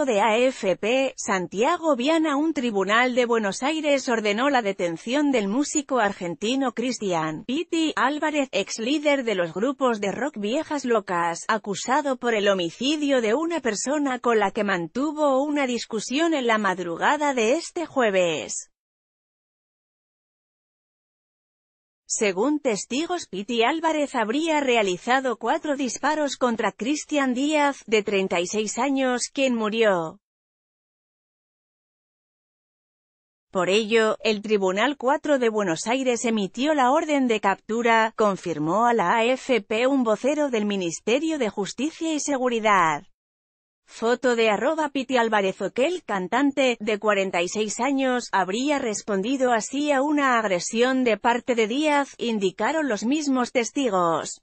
de AFP, Santiago Viana Un tribunal de Buenos Aires ordenó la detención del músico argentino Cristian Pitti Álvarez, ex líder de los grupos de rock Viejas Locas, acusado por el homicidio de una persona con la que mantuvo una discusión en la madrugada de este jueves. Según testigos Piti Álvarez habría realizado cuatro disparos contra Cristian Díaz, de 36 años, quien murió. Por ello, el Tribunal 4 de Buenos Aires emitió la orden de captura, confirmó a la AFP un vocero del Ministerio de Justicia y Seguridad. Foto de arroba Piti Álvarez Oquel, cantante, de 46 años, habría respondido así a una agresión de parte de Díaz, indicaron los mismos testigos.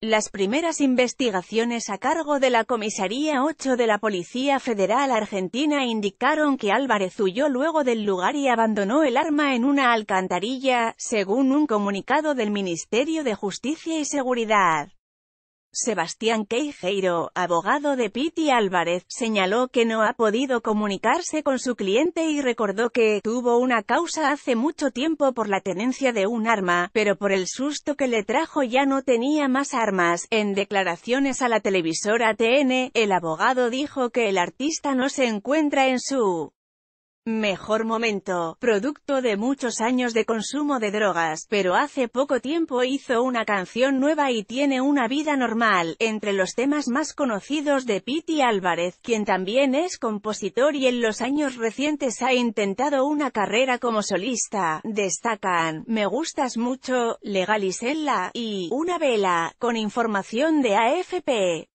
Las primeras investigaciones a cargo de la Comisaría 8 de la Policía Federal Argentina indicaron que Álvarez huyó luego del lugar y abandonó el arma en una alcantarilla, según un comunicado del Ministerio de Justicia y Seguridad. Sebastián Queijeiro, abogado de Piti Álvarez, señaló que no ha podido comunicarse con su cliente y recordó que tuvo una causa hace mucho tiempo por la tenencia de un arma, pero por el susto que le trajo ya no tenía más armas. En declaraciones a la televisora TN, el abogado dijo que el artista no se encuentra en su Mejor momento, producto de muchos años de consumo de drogas, pero hace poco tiempo hizo una canción nueva y tiene una vida normal, entre los temas más conocidos de Piti Álvarez, quien también es compositor y en los años recientes ha intentado una carrera como solista, destacan, Me gustas mucho, Legalisella, y Una vela, con información de AFP.